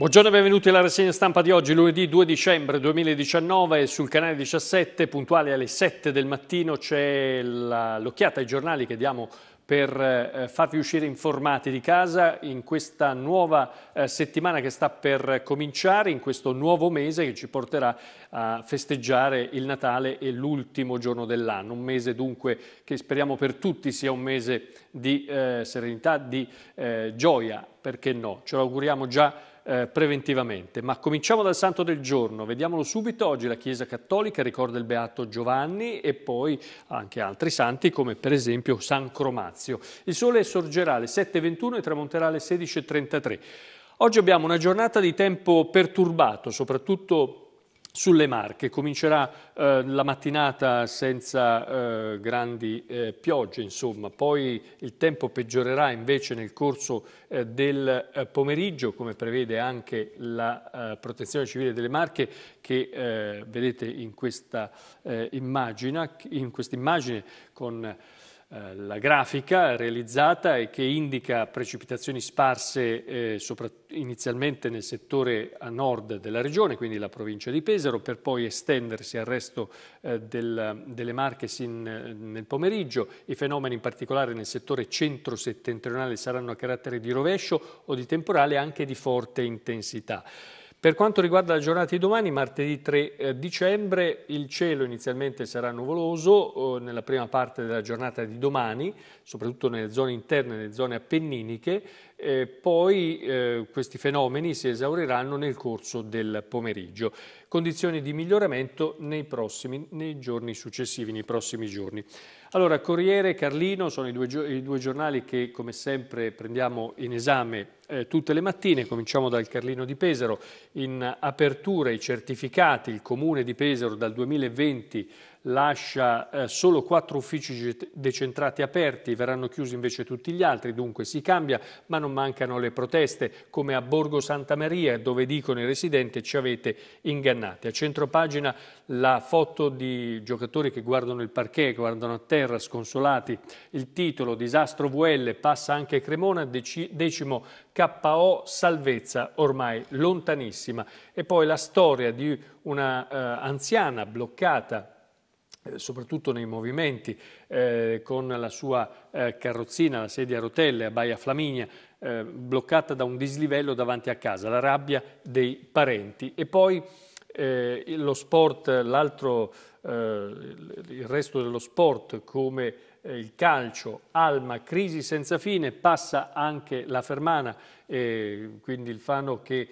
Buongiorno e benvenuti alla rassegna stampa di oggi, lunedì 2 dicembre 2019, sul canale 17, puntuale alle 7 del mattino, c'è l'occhiata ai giornali che diamo per eh, farvi uscire informati di casa in questa nuova eh, settimana che sta per cominciare, in questo nuovo mese che ci porterà a festeggiare il Natale e l'ultimo giorno dell'anno, un mese dunque che speriamo per tutti sia un mese di eh, serenità, di eh, gioia, perché no? Ce lo auguriamo già eh, preventivamente. Ma cominciamo dal santo del giorno, vediamolo subito. Oggi la Chiesa Cattolica ricorda il Beato Giovanni e poi anche altri santi come per esempio San Cromazio. Il sole sorgerà alle 7.21 e tramonterà alle 16.33. Oggi abbiamo una giornata di tempo perturbato, soprattutto sulle Marche. Comincerà eh, la mattinata senza eh, grandi eh, piogge, insomma. poi il tempo peggiorerà invece nel corso eh, del eh, pomeriggio, come prevede anche la eh, Protezione Civile delle Marche, che vedete in questa immagine, in quest immagine con eh, la grafica realizzata e che indica precipitazioni sparse eh, inizialmente nel settore a nord della regione, quindi la provincia di Pesaro, per poi estendersi al resto eh, del, delle Marche sin eh, nel pomeriggio. I fenomeni in particolare nel settore centro-settentrionale saranno a carattere di rovescio o di temporale anche di forte intensità. Per quanto riguarda la giornata di domani, martedì 3 eh, dicembre, il cielo inizialmente sarà nuvoloso eh, nella prima parte della giornata di domani, soprattutto nelle zone interne, nelle zone appenniniche, eh, poi eh, questi fenomeni si esauriranno nel corso del pomeriggio. Condizioni di miglioramento nei, prossimi, nei giorni successivi, nei prossimi giorni. Allora, Corriere e Carlino sono i due, i due giornali che come sempre prendiamo in esame eh, tutte le mattine, cominciamo dal Carlino di Pesaro, in apertura i certificati, il comune di Pesaro dal 2020 lascia eh, solo quattro uffici decentrati aperti, verranno chiusi invece tutti gli altri, dunque si cambia, ma non mancano le proteste, come a Borgo Santa Maria, dove dicono i residenti ci avete ingannati. A centro pagina la foto di giocatori che guardano il parquet, guardano a terra, sconsolati. Il titolo, disastro VL, passa anche Cremona, decimo KO, salvezza ormai lontanissima. E poi la storia di una eh, anziana bloccata eh, soprattutto nei movimenti, eh, con la sua eh, carrozzina, la sedia a rotelle a Baia Flaminia, eh, bloccata da un dislivello davanti a casa, la rabbia dei parenti. E poi eh, lo sport, l'altro, eh, il resto dello sport come il calcio, Alma, crisi senza fine, passa anche la Fermana, quindi il Fano che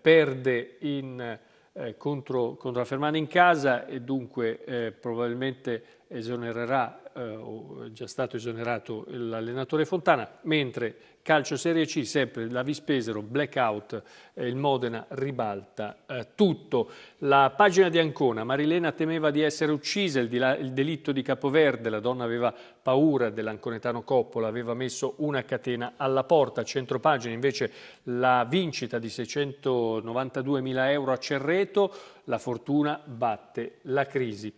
perde in eh, contro, contro, la Fermana in casa e dunque eh, probabilmente esonererà eh, già stato esonerato l'allenatore Fontana, mentre calcio Serie C, sempre la Vispesero, blackout, eh, il Modena ribalta eh, tutto. La pagina di Ancona, Marilena temeva di essere uccisa, il, il delitto di Capoverde, la donna aveva paura dell'anconetano Coppola, aveva messo una catena alla porta. A centropagina invece la vincita di 692 mila euro a Cerreto, la fortuna batte la crisi.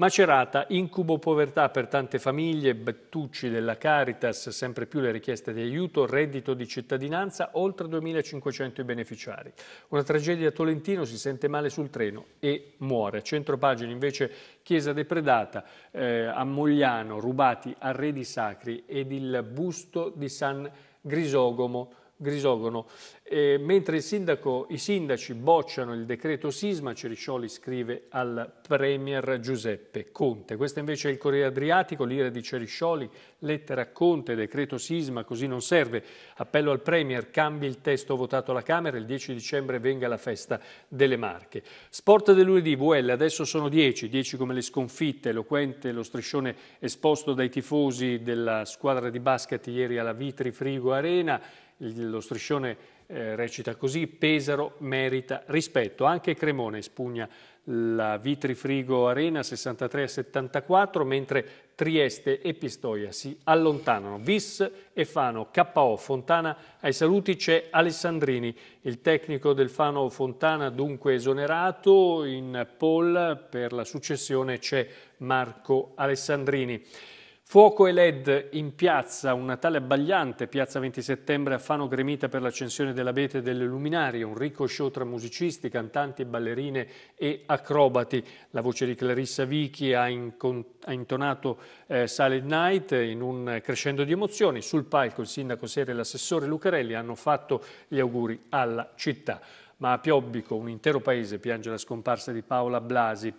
Macerata, incubo povertà per tante famiglie, Bettucci della Caritas, sempre più le richieste di aiuto, reddito di cittadinanza, oltre 2.500 i beneficiari. Una tragedia a Tolentino, si sente male sul treno e muore. A Centro pagine invece chiesa depredata, eh, a Mogliano rubati arredi sacri ed il busto di San Grisogomo Grisogono. E mentre sindaco, i sindaci bocciano il decreto sisma, Ceriscioli scrive al Premier Giuseppe Conte. Questo invece è il Corriere Adriatico, l'ira di Ceriscioli, lettera Conte, decreto sisma, così non serve. Appello al Premier, cambi il testo votato alla Camera, il 10 dicembre venga la festa delle Marche. Sport del lunedì, VL, adesso sono 10, 10 come le sconfitte, eloquente lo striscione esposto dai tifosi della squadra di basket ieri alla Vitri Frigo Arena, lo striscione eh, recita così, Pesaro merita rispetto, anche Cremone spugna la Vitrifrigo Arena 63 74, mentre Trieste e Pistoia si allontanano. Vis e Fano, KO, Fontana ai saluti c'è Alessandrini, il tecnico del Fano Fontana dunque esonerato in poll per la successione c'è Marco Alessandrini. Fuoco e LED in piazza, un Natale abbagliante, piazza 20 settembre a Fano gremita per l'accensione dell'abete e delle luminarie, un ricco show tra musicisti, cantanti, ballerine e acrobati. La voce di Clarissa Vichi ha, ha intonato eh, Silent Night in un crescendo di emozioni. Sul palco il sindaco Sera e l'assessore Lucarelli hanno fatto gli auguri alla città. Ma a Piobbico un intero paese piange la scomparsa di Paola Blasi,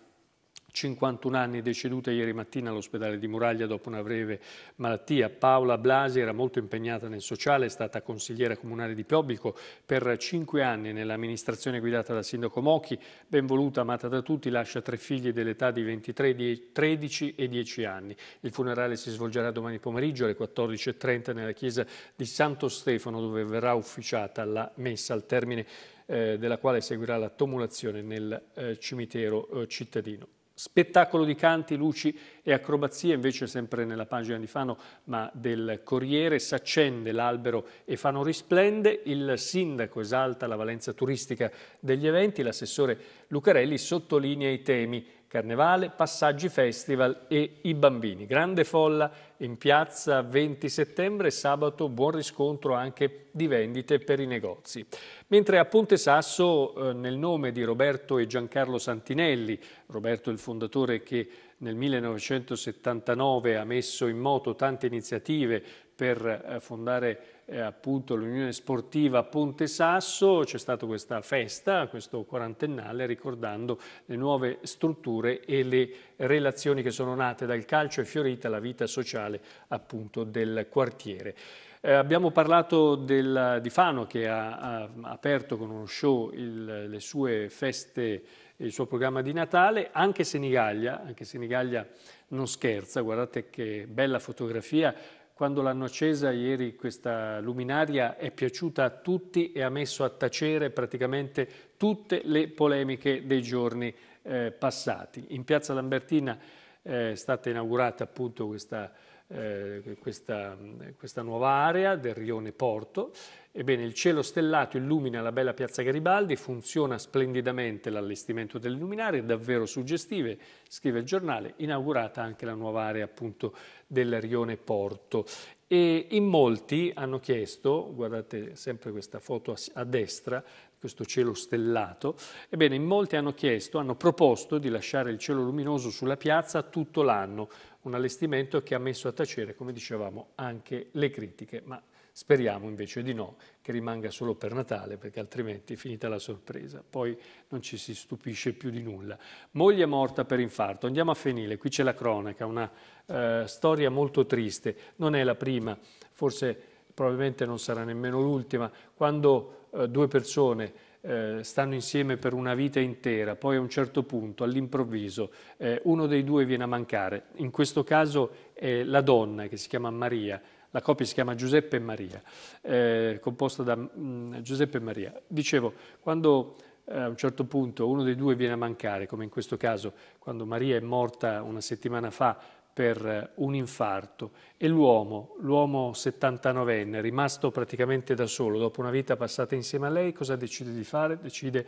51 anni, deceduta ieri mattina all'ospedale di Muraglia dopo una breve malattia. Paola Blasi era molto impegnata nel sociale, è stata consigliera comunale di Piobbico per 5 anni nell'amministrazione guidata dal sindaco Mochi, Ben voluta, amata da tutti, lascia tre figli dell'età di 23, 13 e 10 anni. Il funerale si svolgerà domani pomeriggio alle 14.30 nella chiesa di Santo Stefano dove verrà ufficiata la messa al termine eh, della quale seguirà la tomulazione nel eh, cimitero eh, cittadino. Spettacolo di canti, luci e acrobazie, invece sempre nella pagina di Fano, ma del Corriere, s'accende l'albero e Fano risplende, il sindaco esalta la valenza turistica degli eventi, l'assessore Lucarelli sottolinea i temi Carnevale, Passaggi Festival e I Bambini. Grande folla in piazza 20 settembre, sabato buon riscontro anche di vendite per i negozi. Mentre a Ponte Sasso, eh, nel nome di Roberto e Giancarlo Santinelli, Roberto il fondatore che nel 1979 ha messo in moto tante iniziative per eh, fondare eh, appunto l'Unione Sportiva Ponte Sasso, c'è stata questa festa, questo quarantennale, ricordando le nuove strutture e le relazioni che sono nate dal calcio e fiorita la vita sociale appunto del quartiere. Eh, abbiamo parlato del, di Fano che ha, ha, aperto con uno show il, le sue feste, il suo programma di Natale, anche Senigallia, anche Senigallia non scherza, guardate che bella fotografia quando l'hanno accesa ieri questa luminaria è piaciuta a tutti e ha messo a tacere praticamente tutte le polemiche dei giorni eh, passati. In Piazza Lambertina eh, è stata inaugurata appunto questa, eh, questa, questa nuova area del rione Porto Ebbene, il cielo stellato illumina la bella piazza Garibaldi, funziona splendidamente l'allestimento delle luminarie, davvero suggestive, scrive il giornale, inaugurata anche la nuova area appunto del rione Porto. E in molti hanno chiesto, guardate sempre questa foto a destra, questo cielo stellato, ebbene in molti hanno chiesto, hanno proposto di lasciare il cielo luminoso sulla piazza tutto l'anno, un allestimento che ha messo a tacere, come dicevamo, anche le critiche, ma Speriamo invece di no, che rimanga solo per Natale, perché altrimenti è finita la sorpresa. Poi non ci si stupisce più di nulla. Moglie morta per infarto. Andiamo a Fenile, qui c'è la cronaca, una eh, storia molto triste. Non è la prima, forse probabilmente non sarà nemmeno l'ultima. Quando eh, due persone eh, stanno insieme per una vita intera, poi a un certo punto, all'improvviso, eh, uno dei due viene a mancare. In questo caso è la donna che si chiama Maria, la coppia si chiama Giuseppe e Maria, eh, composta da mh, mm, Giuseppe e Maria. Dicevo, quando eh, a un certo punto uno dei due viene a mancare, come in questo caso quando Maria è morta una settimana fa per eh, un infarto e l'uomo, l'uomo 79enne, rimasto praticamente da solo dopo una vita passata insieme a lei, cosa decide di fare? Decide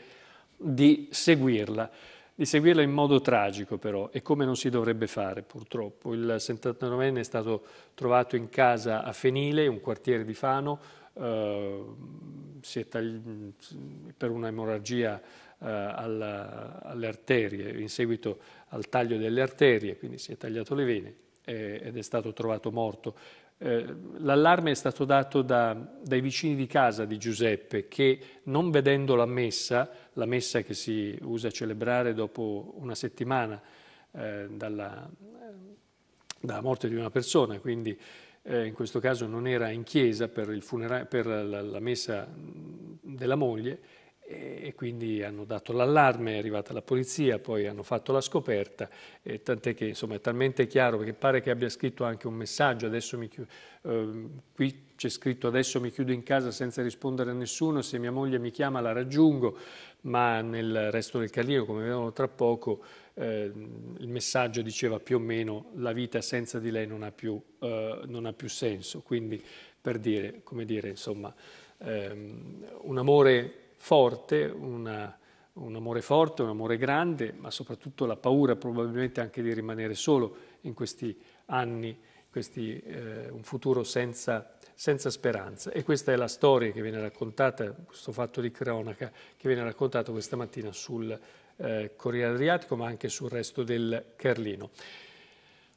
di seguirla di seguirla in modo tragico però, e come non si dovrebbe fare purtroppo. Il 79enne è stato trovato in casa a Fenile, un quartiere di Fano, eh, tagli... per un'emorragia eh, alla... alle arterie, in seguito al taglio delle arterie, quindi si è tagliato le vene eh, ed è stato trovato morto eh, l'allarme è stato dato da, dai vicini di casa di Giuseppe che non vedendo la messa, la messa che si usa celebrare dopo una settimana eh, dalla, dalla, morte di una persona, quindi eh, in questo caso non era in chiesa per, funera- per la, la messa della moglie, e quindi hanno dato l'allarme, è arrivata la polizia, poi hanno fatto la scoperta, tant'è che insomma, è talmente chiaro perché pare che abbia scritto anche un messaggio, adesso mi chiudo, eh, qui c'è scritto adesso mi chiudo in casa senza rispondere a nessuno, se mia moglie mi chiama la raggiungo, ma nel resto del Carlino, come vedremo tra poco, eh, il messaggio diceva più o meno la vita senza di lei non ha più, eh, non ha più senso, quindi per dire, come dire, insomma, ehm, un amore forte, una, un amore forte, un amore grande, ma soprattutto la paura probabilmente anche di rimanere solo in questi anni, questi, eh, un futuro senza, senza, speranza. E questa è la storia che viene raccontata, questo fatto di cronaca che viene raccontato questa mattina sul eh, Corriere Adriatico, ma anche sul resto del Carlino.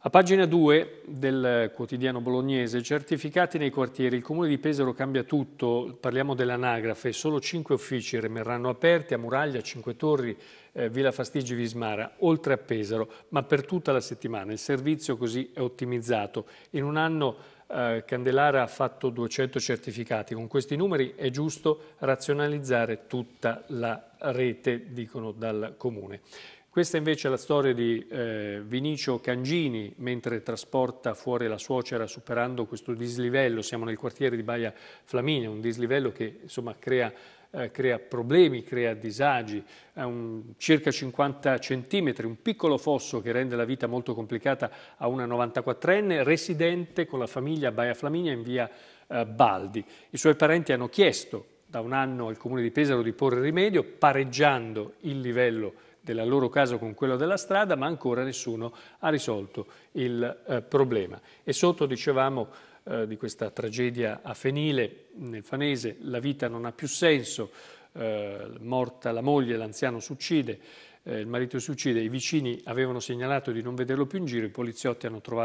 A pagina 2 del quotidiano bolognese, certificati nei quartieri, il comune di Pesaro cambia tutto, parliamo dell'anagrafe, solo 5 uffici rimarranno aperti a Muraglia, 5 Torri, eh, Villa Fastigi Vismara, oltre a Pesaro, ma per tutta la settimana. Il servizio così è ottimizzato. In un anno eh, Candelara ha fatto 200 certificati, con questi numeri è giusto razionalizzare tutta la rete, dicono dal comune. Questa invece è la storia di eh, Vinicio Cangini mentre trasporta fuori la suocera superando questo dislivello, siamo nel quartiere di Baia Flaminia, un dislivello che insomma, crea, eh, crea, problemi, crea disagi, è un, circa 50 centimetri, un piccolo fosso che rende la vita molto complicata a una 94enne residente con la famiglia a Baia Flaminia in via eh, Baldi. I suoi parenti hanno chiesto da un anno al comune di Pesaro di porre rimedio pareggiando il livello della loro casa con quello della strada, ma ancora nessuno ha risolto il eh, problema. E sotto dicevamo eh, di questa tragedia a Fenile, nel Fanese, la vita non ha più senso, eh, morta la moglie, l'anziano si uccide, eh, il marito si uccide, i vicini avevano segnalato di non vederlo più in giro, i poliziotti hanno lo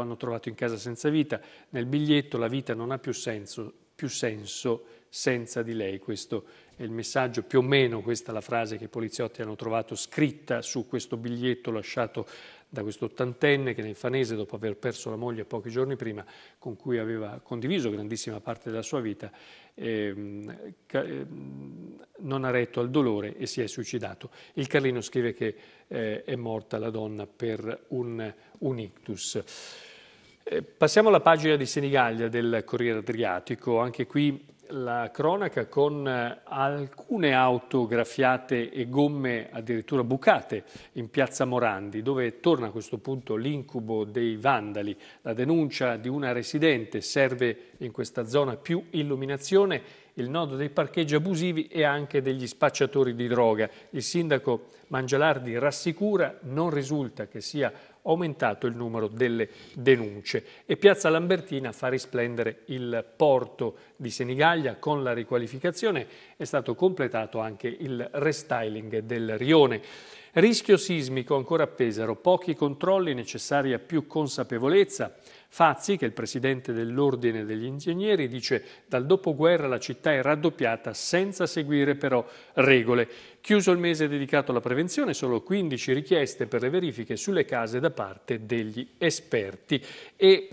hanno trovato in casa senza vita, nel biglietto la vita non ha più senso, più senso senza di lei. Questo è il messaggio, più o meno questa è la frase che i poliziotti hanno trovato scritta su questo biglietto lasciato da questo ottantenne che nel Fanese, dopo aver perso la moglie pochi giorni prima, con cui aveva condiviso grandissima parte della sua vita, ehm, ehm, non ha retto al dolore e si è suicidato. Il Carlino scrive che eh, è morta la donna per un, un ictus. Eh, passiamo alla pagina di Senigallia del Corriere Adriatico, anche qui la cronaca con eh, alcune auto graffiate e gomme addirittura bucate in piazza Morandi, dove torna a questo punto l'incubo dei vandali. La denuncia di una residente serve in questa zona più illuminazione, il nodo dei parcheggi abusivi e anche degli spacciatori di droga. Il sindaco Mangialardi rassicura, non risulta che sia aumentato il numero delle denunce e Piazza Lambertina fa risplendere il porto di Senigallia con la riqualificazione è stato completato anche il restyling del rione. Rischio sismico ancora a Pesaro, pochi controlli necessari a più consapevolezza. Fazzi, che è il presidente dell'Ordine degli Ingegneri, dice dal dopoguerra la città è raddoppiata senza seguire però regole. Chiuso il mese dedicato alla prevenzione, solo 15 richieste per le verifiche sulle case da parte degli esperti e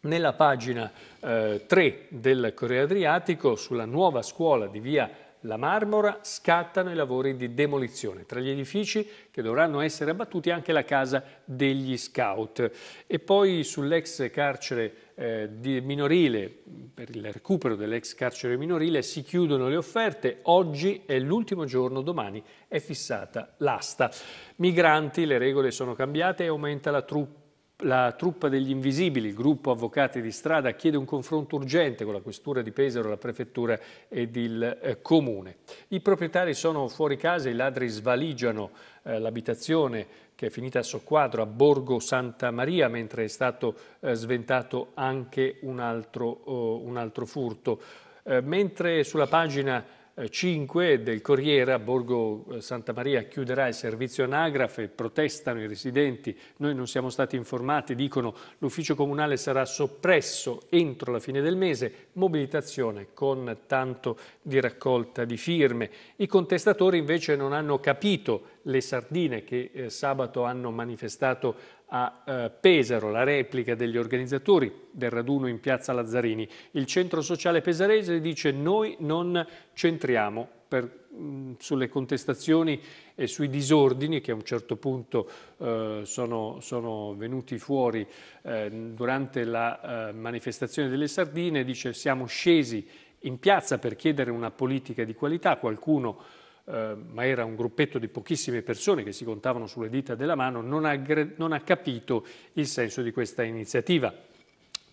nella pagina eh, 3 del Corriere Adriatico sulla nuova scuola di via la Marmora scattano i lavori di demolizione. Tra gli edifici che dovranno essere abbattuti anche la casa degli scout. E poi sull'ex carcere eh, minorile, per il recupero dell'ex carcere minorile, si chiudono le offerte, oggi è l'ultimo giorno, domani è fissata l'asta. Migranti, le regole sono cambiate e aumenta la truppa la truppa degli invisibili, il gruppo avvocati di strada, chiede un confronto urgente con la questura di Pesaro, la prefettura ed il eh, comune. I proprietari sono fuori casa, i ladri svaligiano eh, l'abitazione che è finita a Socquadro, a Borgo Santa Maria, mentre è stato eh, sventato anche un altro, oh, un altro furto. Eh, mentre sulla pagina 5 del Corriere a Borgo eh, Santa Maria chiuderà il servizio anagrafe, protestano i residenti, noi non siamo stati informati, dicono l'ufficio comunale sarà soppresso entro la fine del mese, mobilitazione con tanto di raccolta di firme. I contestatori invece non hanno capito le sardine che eh, sabato hanno manifestato a eh, Pesaro, la replica degli organizzatori del raduno in piazza Lazzarini. Il centro sociale pesarese dice noi non centriamo per, mh, sulle contestazioni e sui disordini che a un certo punto eh, sono, sono, venuti fuori eh, durante la eh, manifestazione delle sardine, dice siamo scesi in piazza per chiedere una politica di qualità, qualcuno eh, ma era un gruppetto di pochissime persone che si contavano sulle dita della mano, non ha, non ha capito il senso di questa iniziativa.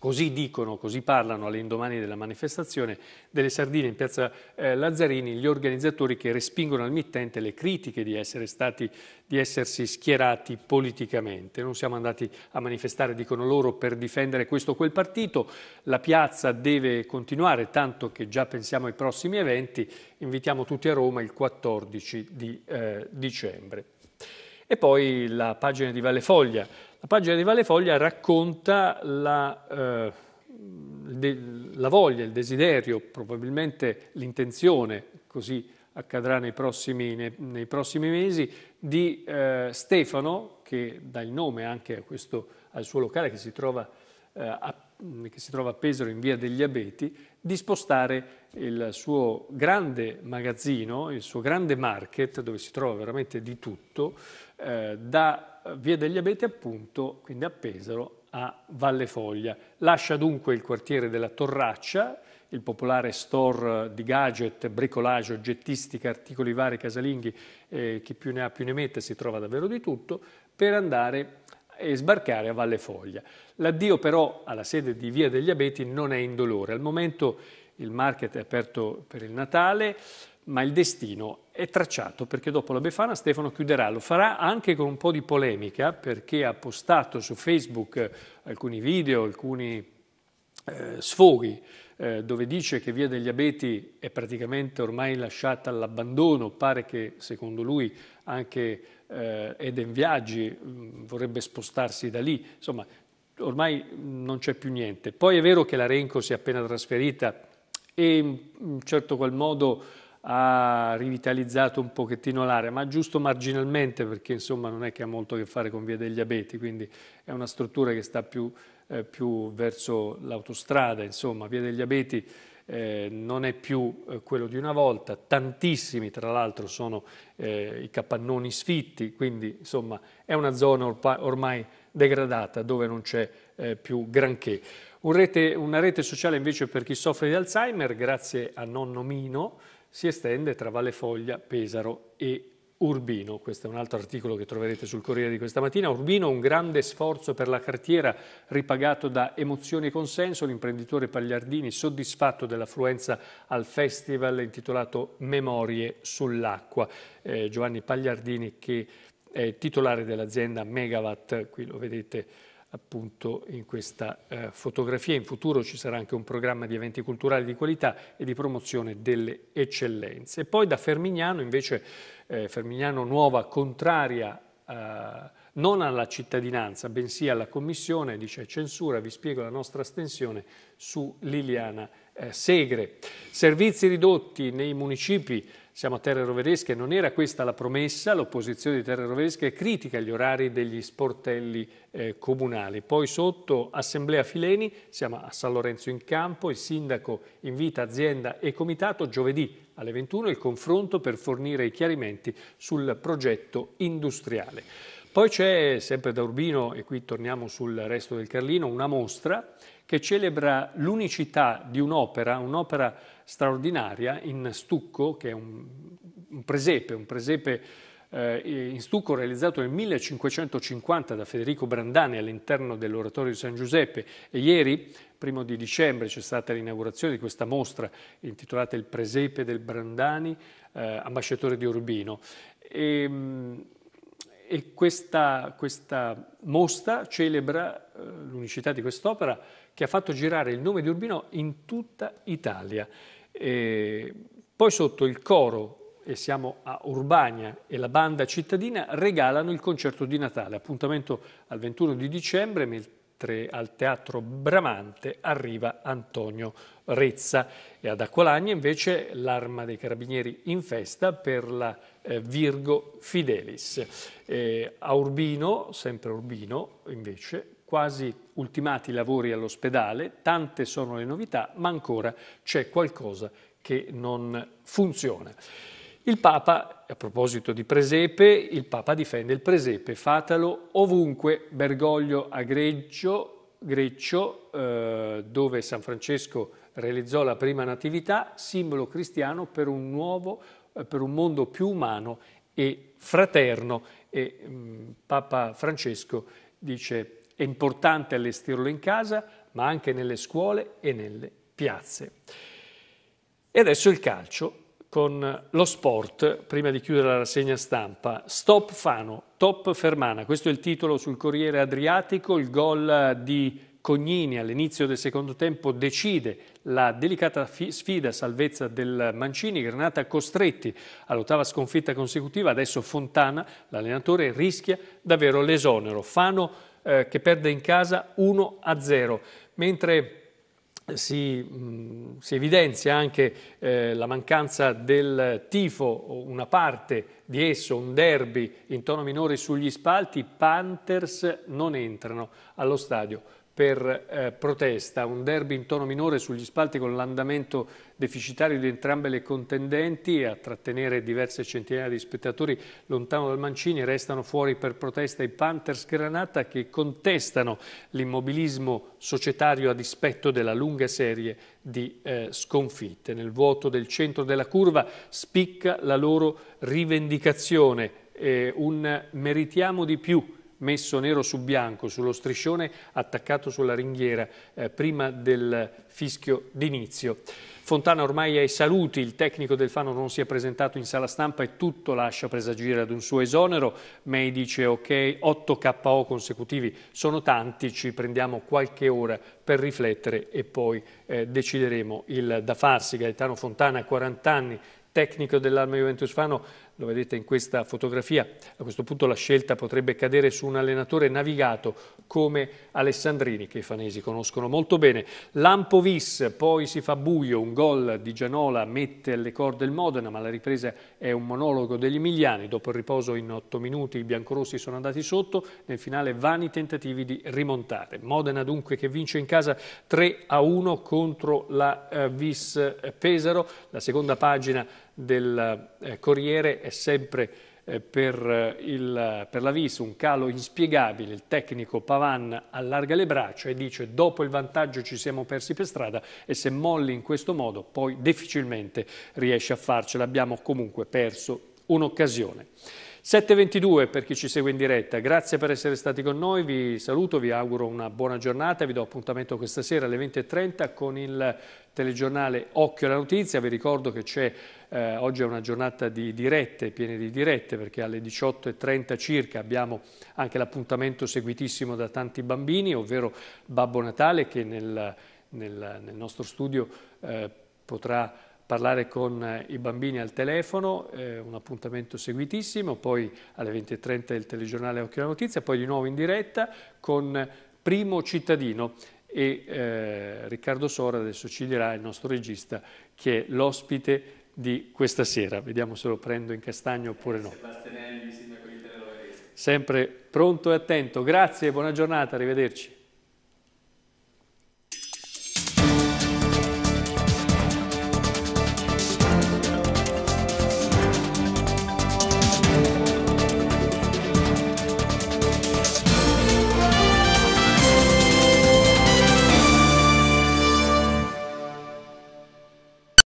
Così dicono, così parlano all'indomani della manifestazione delle sardine in piazza eh, Lazzarini gli organizzatori che respingono al mittente le critiche di, essere stati, di essersi schierati politicamente. Non siamo andati a manifestare, dicono loro, per difendere questo o quel partito. La piazza deve continuare, tanto che già pensiamo ai prossimi eventi. Invitiamo tutti a Roma il 14 di eh, dicembre. E poi la pagina di Valle Foglia la pagina di Valefoglia racconta la, eh, la voglia, il desiderio, probabilmente l'intenzione, così accadrà nei prossimi, nei, nei prossimi mesi, di eh, Stefano, che dà il nome anche questo, al suo locale che si trova eh, a che si trova a Pesaro in via degli Abeti, di spostare il suo grande magazzino, il suo grande market, dove si trova veramente di tutto, eh, da Via degli Abeti appunto, quindi a Pesaro, a Valle Foglia. Lascia dunque il quartiere della Torraccia, il popolare store di gadget, bricolage, oggettistica, articoli vari, casalinghi, eh, chi più ne ha più ne mette, si trova davvero di tutto, per andare e sbarcare a Valle Foglia. L'addio però alla sede di Via degli Abeti non è indolore. Al momento il market è aperto per il Natale, ma il destino è tracciato perché dopo la Befana Stefano chiuderà, lo farà anche con un po' di polemica perché ha postato su Facebook eh, alcuni video, alcuni eh, sfoghi eh, dove dice che Via degli Abeti è praticamente ormai lasciata all'abbandono, pare che secondo lui anche eh, Eden Viaggi mm, vorrebbe spostarsi da lì, insomma ormai non c'è più niente. Poi è vero che la l'Arenco si è appena trasferita e in certo qual modo ha rivitalizzato un pochettino l'area, ma giusto marginalmente perché insomma non è che ha molto a che fare con Via degli Abeti, quindi è una struttura che sta più, eh, più verso l'autostrada, insomma Via degli Abeti eh, non è più eh, quello di una volta, tantissimi tra l'altro sono eh, i capannoni sfitti, quindi insomma è una zona ormai degradata dove non c'è eh, più granché. Un rete, una rete sociale invece per chi soffre di Alzheimer, grazie a nonno Mino, si estende tra Valle Foglia, Pesaro e Urbino, questo è un altro articolo che troverete sul Corriere di questa mattina, Urbino un grande sforzo per la cartiera ripagato da emozioni e consenso, l'imprenditore Pagliardini soddisfatto dell'affluenza al festival intitolato Memorie sull'acqua, eh, Giovanni Pagliardini che è titolare dell'azienda Megawatt, qui lo vedete appunto in questa eh, fotografia. In futuro ci sarà anche un programma di eventi culturali di qualità e di promozione delle eccellenze. E poi da Fermignano invece, eh, Fermignano Nuova contraria eh, non alla cittadinanza, bensì alla commissione, dice censura, vi spiego la nostra astensione su Liliana eh, Segre. Servizi ridotti nei municipi, siamo a Terre Roveresche, non era questa la promessa, l'opposizione di Terre rovesche critica gli orari degli sportelli eh, comunali. Poi sotto Assemblea Fileni, siamo a San Lorenzo in Campo, il sindaco invita azienda e comitato giovedì alle 21 il confronto per fornire i chiarimenti sul progetto industriale. Poi c'è, sempre da Urbino, e qui torniamo sul resto del Carlino, una mostra che celebra l'unicità di un'opera, un'opera straordinaria in stucco, che è un, un presepe, un presepe eh, in stucco realizzato nel 1550 da Federico Brandani all'interno dell'Oratorio di San Giuseppe e ieri, primo di dicembre, c'è stata l'inaugurazione di questa mostra intitolata Il presepe del Brandani, eh, ambasciatore di Urbino. E, ehm, e questa, questa mostra celebra eh, l'unicità di quest'opera che ha fatto girare il nome di Urbino in tutta Italia. E poi sotto il coro e siamo a Urbania e la banda cittadina regalano il concerto di Natale, appuntamento al 21 di dicembre al Teatro Bramante arriva Antonio Rezza e ad Acqualagna invece l'arma dei carabinieri in festa per la eh, Virgo Fidelis. Eh, a Urbino, sempre Urbino invece, quasi ultimati i lavori all'ospedale, tante sono le novità, ma ancora c'è qualcosa che non funziona. Il Papa, a proposito di presepe, il Papa difende il presepe, fatalo ovunque, Bergoglio a Greggio, Greccio, eh, dove San Francesco realizzò la prima natività, simbolo cristiano per un, nuovo, eh, per un mondo più umano e fraterno. E, mh, mm, Papa Francesco dice è importante allestirlo in casa, ma anche nelle scuole e nelle piazze. E adesso il calcio, con lo sport, prima di chiudere la rassegna stampa. Stop Fano, top Fermana, questo è il titolo sul Corriere Adriatico, il gol di Cognini all'inizio del secondo tempo decide la delicata sfida salvezza del Mancini, Granata costretti all'ottava sconfitta consecutiva, adesso Fontana, l'allenatore, rischia davvero l'esonero. Fano eh, che perde in casa 1-0, mentre si, mm, si, evidenzia anche eh, la mancanza del tifo, una parte di esso, un derby in tono minore sugli spalti, i Panthers non entrano allo stadio per eh, protesta, un derby in tono minore sugli spalti con l'andamento deficitario di entrambe le contendenti a trattenere diverse centinaia di spettatori lontano dal Mancini restano fuori per protesta i Panthers Granata che contestano l'immobilismo societario a dispetto della lunga serie di eh, sconfitte. Nel vuoto del centro della curva spicca la loro rivendicazione, eh, un meritiamo di più messo nero su bianco sullo striscione attaccato sulla ringhiera eh, prima del fischio d'inizio. Fontana ormai ai saluti, il tecnico del Fano non si è presentato in sala stampa e tutto lascia presagire ad un suo esonero. May dice ok, 8 KO consecutivi sono tanti, ci prendiamo qualche ora per riflettere e poi eh, decideremo il da farsi. Gaetano Fontana, 40 anni, tecnico dell'Arma Juventus Fano, lo vedete in questa fotografia, a questo punto la scelta potrebbe cadere su un allenatore navigato come Alessandrini, che i fanesi conoscono molto bene. Lampovis, poi si fa buio, un gol di Gianola mette alle corde il Modena, ma la ripresa è un monologo degli emiliani. Dopo il riposo in otto minuti i biancorossi sono andati sotto, nel finale vani tentativi di rimontare. Modena dunque che vince in casa 3 a 1 contro la eh, Vis Pesaro, la seconda pagina del eh, Corriere è sempre eh, per, eh, il, per, la un calo inspiegabile, il tecnico Pavan allarga le braccia e dice dopo il vantaggio ci siamo persi per strada e se molli in questo modo poi difficilmente riesce a farcela, abbiamo comunque perso un'occasione. 7.22 per chi ci segue in diretta, grazie per essere stati con noi, vi saluto, vi auguro una buona giornata, vi do appuntamento questa sera alle 20.30 con il telegiornale Occhio alla Notizia, vi ricordo che c'è eh, oggi è una giornata di dirette, piene di dirette, perché alle 18.30 circa abbiamo anche l'appuntamento seguitissimo da tanti bambini, ovvero Babbo Natale che nel, nel, nel nostro studio eh, potrà parlare con eh, i bambini al telefono, eh, un appuntamento seguitissimo, poi alle 20.30 il telegiornale Occhio alla Notizia, poi di nuovo in diretta con Primo Cittadino e eh, Riccardo Sora adesso ci dirà, il nostro regista, che è l'ospite di questa sera. Vediamo se lo prendo in castagno oppure no. Sempre pronto e attento. Grazie, buona giornata, arrivederci.